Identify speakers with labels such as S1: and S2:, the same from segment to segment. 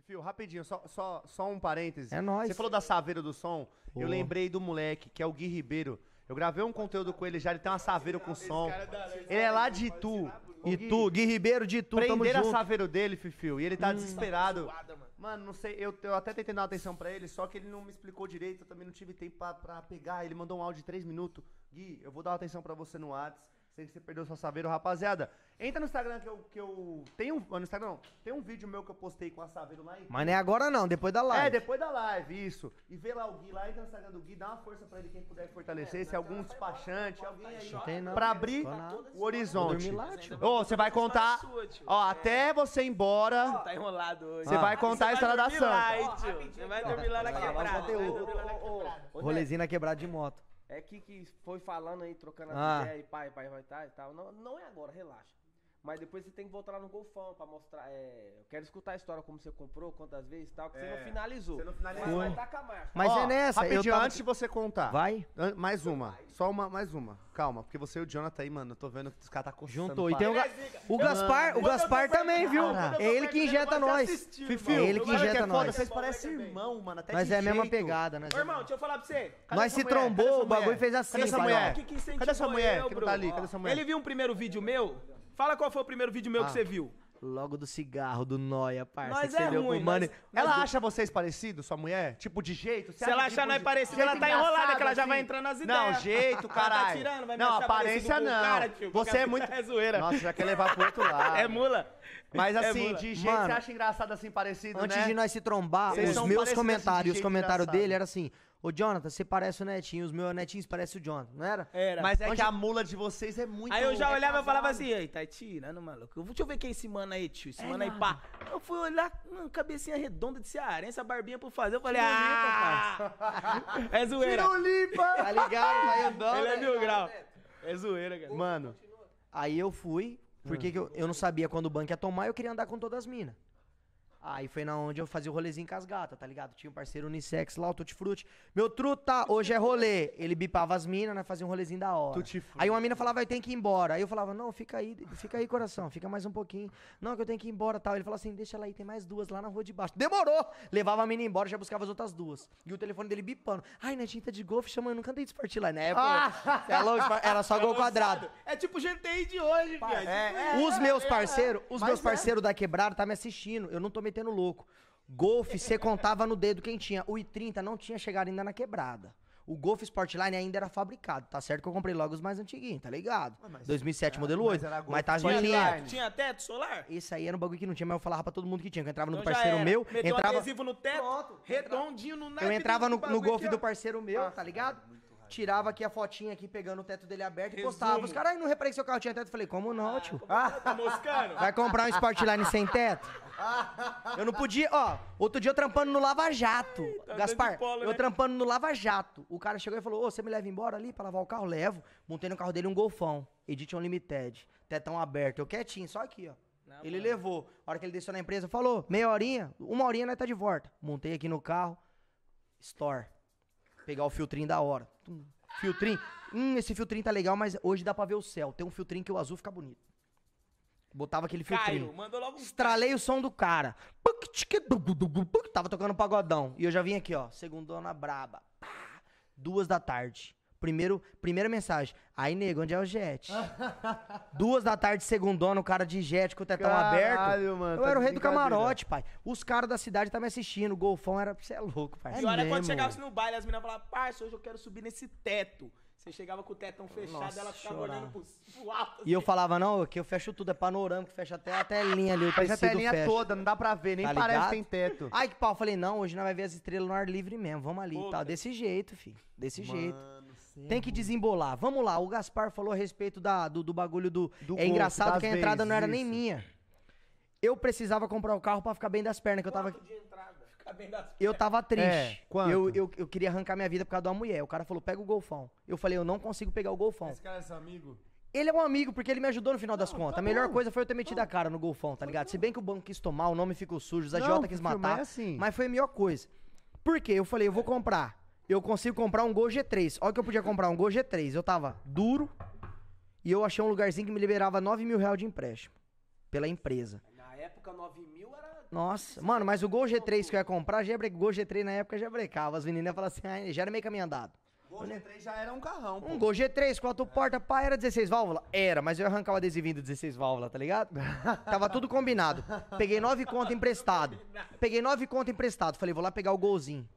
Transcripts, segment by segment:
S1: Fifio, rapidinho, só, só, só um parêntese. É nóis. Você falou da saveira do som. Pô. Eu lembrei do moleque, que é o Gui Ribeiro. Eu gravei um conteúdo com ele já, ele tem uma saveira com som. É ele é lá de Itu. Itu, Gui Ribeiro de Itu, Prenderam a saveira dele, Fifio, e ele tá hum. desesperado. Tá mano. mano. não sei, eu, eu, até tentei dar atenção pra ele, só que ele não me explicou direito, eu também não tive tempo pra, pra pegar. Ele mandou um áudio de três minutos. Gui, eu vou dar atenção pra você no WhatsApp. Sei que você perdeu seu Saveiro, rapaziada. Entra no Instagram que eu. Que eu tem um. No Instagram, não. Tem um vídeo meu que eu postei com a Saveiro lá em.
S2: Mas não é agora não, depois da live. É, depois
S1: da live, isso. E vê lá o Gui lá, entra no Instagram do Gui, dá uma força pra ele, quem puder fortalecer, é, se algum despachante, alguém aí. Não tem, não, pra abrir o horizonte. Ô, você vai contar. Ó, até você ir embora. Você tá enrolado hoje. Você vai contar a história da Santa. Você vai dormir lá na quebrada. Rolezinho
S2: na quebrada de moto.
S1: É que que foi falando aí, trocando a ah. ideia e pai, pai, vai tá, e tal. Não, não é agora, relaxa. Mas depois você tem que voltar lá no golfão pra mostrar. É, eu quero escutar a história como você comprou, quantas vezes e tal, que você não é, finalizou. você não finalizou. Mas vai tacar marcha. Mas Ó, é nessa, eu tava antes de você contar. Vai? An- Mais uma. Só uma, mais uma. Calma, porque você e o Jonathan aí, mano, eu tô vendo que os caras tá coçando. Juntou. E tem o, Ga- o Gaspar, o Gaspar também, viu? É ele que injeta tá nós. Fifi, é ele que é injeta nós. Vocês parecem é irmão, mano. Até Mas de é a mesma pegada, né? Ô, irmão, deixa eu falar pra você. Nós se trombou, o bagulho fez assim, Cadê essa mulher? Cadê essa mulher que tá ali? Cadê essa mulher? Ele viu um primeiro vídeo
S2: meu Fala qual foi o primeiro vídeo meu ah. que você viu.
S1: Logo do cigarro, do noia, parça. Nós é ruim, Ela do... É- acha vocês parecidos, sua mulher? Tipo, de jeito? Se ela achar tipo nós de... parecidos, ela tá enrolada, assim. que ela já assim? vai entrando nas ideias. Não, jeito, tá caralho. tá tirando, vai não, aparência não. Cara, você é muito... É zoeira. Nossa, já quer levar pro outro lado. é mula. Mas é assim, é de jeito Mano, você acha engraçado assim, parecido, Antes né? de nós se trombar, Vocês os meus comentários, os comentários dele
S2: era assim... Ô, Jonathan, você parece o Netinho. Os meus netinhos parecem o Jonathan, não
S1: era? Era. Mas é Onde... que é a mula de vocês é muito. Aí eu já é olhava e falava assim:
S2: ei, tá tirando, maluco. Deixa eu ver quem é esse mano aí, tio. Esse é, mano aí, pá. Eu fui olhar, mano, cabecinha redonda de cearense, a barbinha pra fazer. Eu falei:
S1: ah! é zoeira. Tirolimpa! tá ligado, vai tá andando. Ele é, é mil grau. É zoeira, cara. Mano, aí
S2: eu fui, porque hum. eu, eu não sabia quando o banco ia tomar eu queria andar com todas as minas. Aí foi na onde eu fazia o rolezinho com as gatas, tá ligado? Tinha um parceiro unissex lá, o Tutifrut. Meu truta, hoje é rolê. Ele bipava as minas, né? Fazia um rolezinho da hora. Tutti Aí uma mina falava, vai tem que ir embora. Aí eu falava, não, fica aí, fica aí, coração, fica mais um pouquinho. Não, que eu tenho que ir embora tal. Ele falou assim, deixa ela aí, tem mais duas lá na rua de baixo. Demorou! Levava a mina embora, já buscava as outras duas. E o telefone dele bipando. Ai, na tinta de golfe, chamando, nunca andei de esporte lá, né? É, ah. É era só é gol quadrado.
S1: É tipo o GTI de hoje, velho. É, é, é, os meus parceiros, os meus parceiros
S2: da quebrada tá me assistindo. Eu não tomei metendo louco. Golf, você contava no dedo quem tinha. O i30 não tinha chegado ainda na quebrada. O Golf Sportline ainda era fabricado. Tá certo que eu comprei logo os mais antiguinhos, tá ligado? Ah, mas 2007, é, era, modelo 8. Mas, mas tá tinha Tinha teto solar? Isso aí era um bagulho que não tinha, mas eu falava pra todo mundo que tinha. Que eu entrava então no parceiro era. meu. Meteu entrava... adesivo no teto, Pronto. redondinho no Eu entrava no, no Golf do parceiro meu, tá ligado? É tirava aqui a fotinha aqui, pegando o teto dele aberto Resumo. e postava. Os caras, não reparei que seu carro tinha teto. Eu falei, como não, ah, tio? Ah, tá Vai comprar um Sportline sem teto? eu não podia, ó. Outro dia eu trampando no Lava Jato. Ai, tá Gaspar, polo, eu né? trampando no Lava Jato. O cara chegou e falou: Ô, você me leva embora ali pra lavar o carro? Levo. Montei no carro dele um golfão. Edition Limited. Tetão aberto. Eu quietinho, só aqui, ó. Não, ele mano. levou. A hora que ele desceu na empresa, falou: meia horinha, uma horinha nós tá de volta. Montei aqui no carro. Store. Pegar o filtrinho da hora um filtrinho. Hum, esse filtrinho tá legal, mas hoje dá pra ver o céu. Tem um filtrinho que o azul fica bonito. Botava aquele filtrinho. mandou logo um... Estralei o som do cara. Tava tocando pagodão. E eu já vim aqui, ó. Segundona braba. Duas da tarde. Primeiro, primeira mensagem. Aí, nego, onde é o jet? Duas da tarde, segundona, o cara de jet com o tetão Caralho, aberto. Mano, eu tá era o rei do camarote, pai. Os caras da cidade estavam me assistindo. O golfão era. Você é louco, pai. É e olha quando chegava assim no baile, as meninas falavam, parça, hoje eu quero subir nesse teto. Você chegava com o tetão fechado, Nossa, ela ficava chorava. olhando pro, alto. Assim. E eu assim. falava, não, que eu fecho tudo, é panorâmico, fecha até a telinha ali, o fecha a telinha fecha. toda, não dá pra ver, nem tá parece ligado? que tem teto. Aí que pau, eu falei, não, hoje nós vai ver as estrelas no ar livre mesmo, vamos ali tá Pô, e tal. Desse jeito, filho, desse mano. jeito. Tem que desembolar. Vamos lá, o Gaspar falou a respeito da, do, do bagulho do. do é engraçado que a entrada vezes, não era isso. nem minha. Eu precisava comprar o carro para ficar bem das pernas, que eu tava. Eu tava é, triste. É, eu, eu, eu, queria arrancar minha vida por causa de uma mulher. O cara falou, pega o golfão. Eu falei, eu não consigo pegar o golfão. Esse
S1: cara é seu amigo?
S2: Ele é um amigo, porque ele me ajudou no final não, das contas. Tá a melhor bom. coisa foi eu ter metido não. a cara no golfão, tá ligado? Se bem que o banco quis tomar, o nome ficou sujo, os agiota quis matar. Mas, é assim. mas foi a melhor coisa. Por quê? Eu falei, eu vou comprar eu consigo comprar um Gol G3. Olha que eu podia comprar um Gol G3. Eu tava duro e eu achei um lugarzinho que me liberava 9 mil reais de empréstimo pela empresa.
S1: Na época, 9 mil era.
S2: Nossa, mano, mas o Gol G3 que eu ia comprar, já bre... Gol G3 na época já brecava. As meninas falavam assim, ah, já era meio caminho andado.
S1: Gol G3 já era um carrão, pô. Um Gol
S2: G3, quatro portas, pá, era 16 válvulas? Era, mas eu ia arrancar o adesivinho do 16 válvulas, tá ligado? Tava tudo combinado. Peguei nove conto emprestado. Peguei nove conto emprestado. Falei, vou lá pegar o golzinho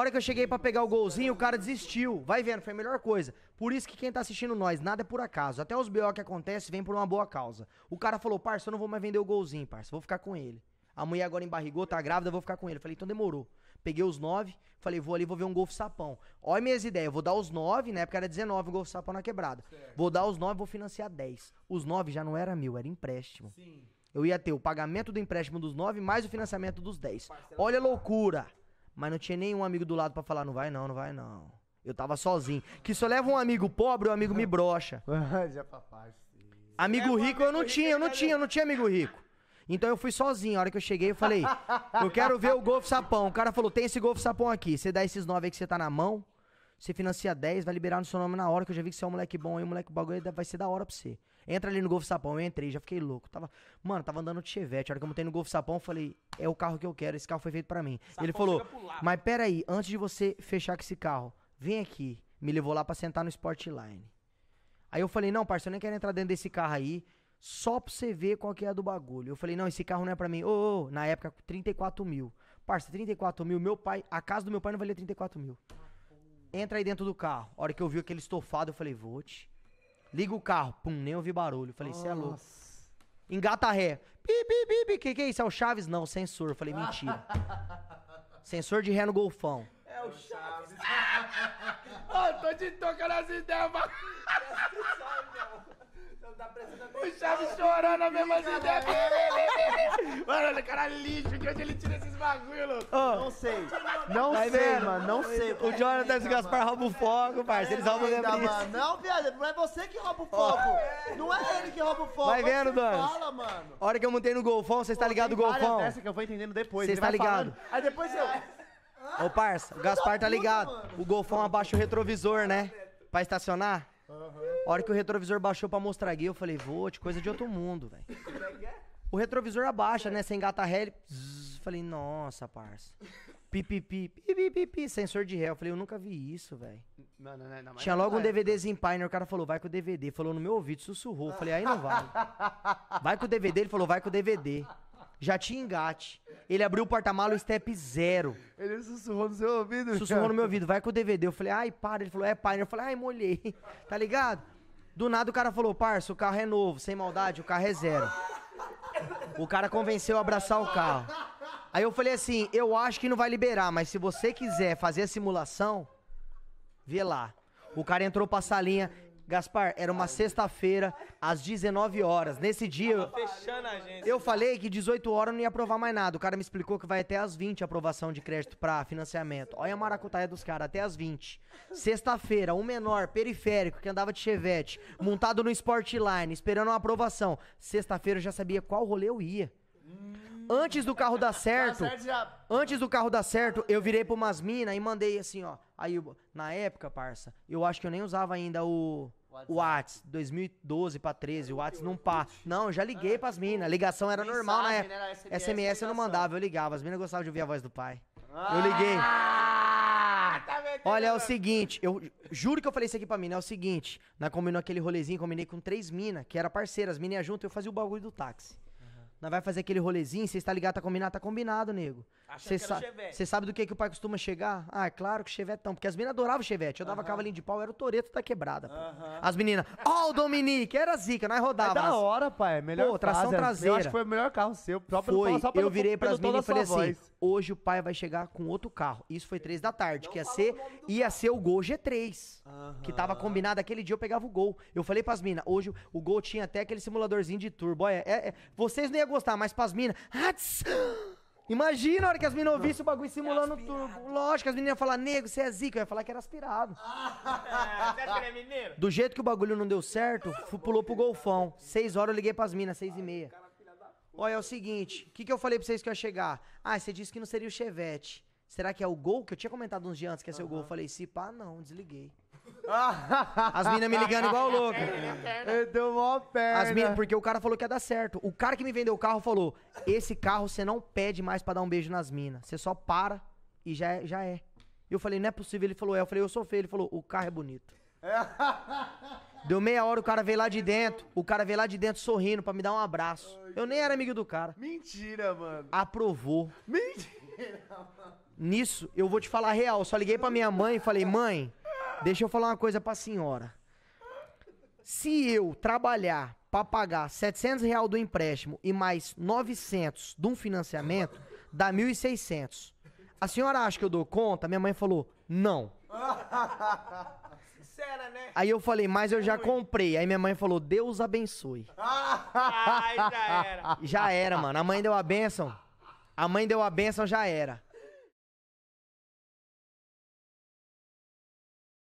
S2: hora que eu cheguei para pegar o golzinho, o cara desistiu. Vai vendo, foi a melhor coisa. Por isso que quem tá assistindo nós, nada é por acaso. Até os BO que acontece vem por uma boa causa. O cara falou, parça, eu não vou mais vender o golzinho, parça, vou ficar com ele. A mulher agora embarrigou, tá grávida, vou ficar com ele. Falei, então demorou. Peguei os nove, falei, vou ali, vou ver um golfe sapão. Olha minhas ideias, vou dar os nove, na época era 19 o golfe sapão na quebrada. Certo. Vou dar os nove, vou financiar dez. Os nove já não era mil, era empréstimo. Sim. Eu ia ter o pagamento do empréstimo dos nove mais o financiamento dos dez. Olha a loucura. Mas não tinha nenhum amigo do lado para falar, não vai não, não vai não. Eu tava sozinho. Que se eu levo um amigo pobre, o amigo me brocha. é papai, Amigo rico eu não tinha, eu não tinha, eu não tinha amigo rico. Então eu fui sozinho. A hora que eu cheguei, eu falei: Eu quero ver o Golf Sapão. O cara falou: Tem esse Golf Sapão aqui. Você dá esses nove aí que você tá na mão. Você financia 10, vai liberar no seu nome na hora, que eu já vi que você é um moleque bom aí, um moleque bagulho vai ser da hora pra você. Entra ali no Golfo Sapão. Eu entrei, já fiquei louco. Tava, mano, tava andando de Chevette. A hora que eu montei no Golfo Sapão, eu falei, é o carro que eu quero, esse carro foi feito para mim. Sapão ele falou, mas peraí, antes de você fechar com esse carro, vem aqui. Me levou lá para sentar no Sportline. Aí eu falei, não, parceiro, eu nem quero entrar dentro desse carro aí só pra você ver qual que é a do bagulho. Eu falei, não, esse carro não é pra mim. Ô, oh, oh, na época, 34 mil. Parça, 34 mil, meu pai, a casa do meu pai não valia 34 mil. Entra aí dentro do carro. A hora que eu vi aquele estofado, eu falei, vou te. Liga o carro. Pum, nem ouvi barulho. Falei, você é louco. Engata ré. Pi, pi, pi, pi. Que que é isso? É o Chaves? Não, sensor. Falei, mentira. sensor de ré no golfão.
S1: É o Chaves. Ah, tô te tocando as ideias, mano. O Chaves chorando a mesma ideia. Mano, caralho, é lixo. De onde ele tira esses bagulho, louco? Não sei. Não sei, mano. Não sei. O Jonathan tá e o
S2: Gaspar roubam o foco, parceiro. Eles roubam o mano. Gabriel. Não,
S1: viado, não é você que rouba o foco. Não é ele que rouba o foco. Vai é vendo, Dan? Fala, mano.
S2: A hora que eu montei no Golfão, você tá ligado o Várias Golfão? essa
S1: que eu vou entendendo depois. Você está tá ligado? Aí depois eu...
S2: Ô, parça, o Gaspar tá, tá ligado. O Golfão abaixa o retrovisor, né? Pra estacionar. A hora que o retrovisor baixou pra mostrar guia, eu falei, vote, coisa de outro mundo, velho. O retrovisor abaixa, né? Sem gata ré, ele... falei, nossa, parça. pipi pipi pi, pi, pi, sensor de ré. Eu falei, eu nunca vi isso, velho. Tinha logo um é, DVDzinho Pioneer, né, o cara falou, vai com o DVD. Falou no meu ouvido, sussurrou. Eu falei, aí não vai. Vai com o DVD, ele falou, vai com o DVD. Já tinha engate. Ele abriu o porta malo step zero.
S1: Ele sussurrou no seu ouvido. Sussurrou cara. no meu
S2: ouvido, vai com o DVD. Eu falei, ai, para. Ele falou, é Pioneer. Eu falei, ai, molhei. Tá ligado? Do nada o cara falou, parça, o carro é novo, sem maldade, o carro é zero. O cara convenceu a abraçar o carro. Aí eu falei assim, eu acho que não vai liberar, mas se você quiser fazer a simulação, vê lá. O cara entrou pra salinha, Gaspar, era uma sexta-feira, às 19 horas. Nesse dia, Fechando a eu falei que 18 horas eu não ia aprovar mais nada. O cara me explicou que vai até às 20 a aprovação de crédito para financiamento. Olha a maracutaia dos caras, até às 20. Sexta-feira, um menor, periférico, que andava de chevette, montado no Sportline, esperando uma aprovação. Sexta-feira eu já sabia qual rolê eu ia. Antes do carro dar certo, tá antes do carro dar certo, eu virei pra umas minas e mandei assim, ó. Aí, na época, parça, eu acho que eu nem usava ainda o WhatsApp, 2012 pra 13, o WhatsApp não pá. Não, eu já liguei ah, pras tipo, minas, ligação era normal na né? época. SMS, eu não mandava, eu ligava, as minas gostavam de ouvir a voz do pai. Ah, eu liguei. Tá Olha, é o seguinte, eu juro que eu falei isso aqui pra mina, é o seguinte, nós combinou aquele rolezinho, combinei com três minas, que era parceiras, as minas iam junto, eu fazia o bagulho do táxi. Nós vai fazer aquele rolezinho, você está ligado, tá combinado, tá combinado, nego. Você sa sabe do que, que o pai costuma chegar? Ah, é claro que chevetão, porque as meninas adoravam chevette. Eu dava uh -huh. cavalinho de pau, era o Toreto da quebrada. Uh -huh. As meninas, ó oh, o Dominique, era zica, nós rodávamos. É da hora, pai, é melhor Pô, tração fase, traseira. É. Eu acho que foi o
S1: melhor carro seu. Só foi, pelo, só pelo, eu virei pras meninas e falei assim, voz.
S2: Hoje o pai vai chegar com outro carro. Isso foi três da tarde, que ia ser, ia ser o Gol G3. Que tava combinado aquele dia, eu pegava o Gol. Eu falei pras minas, hoje o Gol tinha até aquele simuladorzinho de turbo. Olha, é- é- vocês não iam gostar, mas pras minas... Imagina a hora que as minas ouvissem o bagulho simulando turbo. Lógico, as meninas iam falar, nego, você é zica. Eu ia falar que era aspirado. é mineiro? Do jeito que o bagulho não deu certo, pulou pro golfão. Seis horas eu liguei pras minas, seis e meia. Olha, é o seguinte, o que, que eu falei pra vocês que ia chegar? Ah, você disse que não seria o Chevette. Será que é o gol? Que eu tinha comentado uns dias antes que ia ser o gol. Eu falei, se pá, não, desliguei.
S1: As minas me ligando igual louco. Ele
S2: deu mó perna. As minas, porque o cara falou que ia dar certo. O cara que me vendeu o carro falou: esse carro você não pede mais pra dar um beijo nas minas. Você só para e já é, já é. Eu falei, não é possível. Ele falou, é. Eu falei, eu sou feio. Ele falou, o carro é bonito. Deu meia hora, o cara veio lá de dentro. O cara veio lá de dentro sorrindo pra me dar um abraço. Eu nem era amigo do cara. Mentira, mano. Aprovou.
S1: Mentira, mano.
S2: Nisso, eu vou te falar real. só liguei pra minha mãe e falei, mãe, deixa eu falar uma coisa pra senhora. Se eu trabalhar pra pagar 700 reais do empréstimo e mais 900 de um financiamento, dá 1.600. A senhora acha que eu dou conta? Minha mãe falou, não. sincera, né? Aí eu falei, mas eu já comprei. Aí minha mãe falou, Deus abençoe. Ai, ah, já era. Já era, mano. A mãe deu a benção. A mãe deu a benção, já era.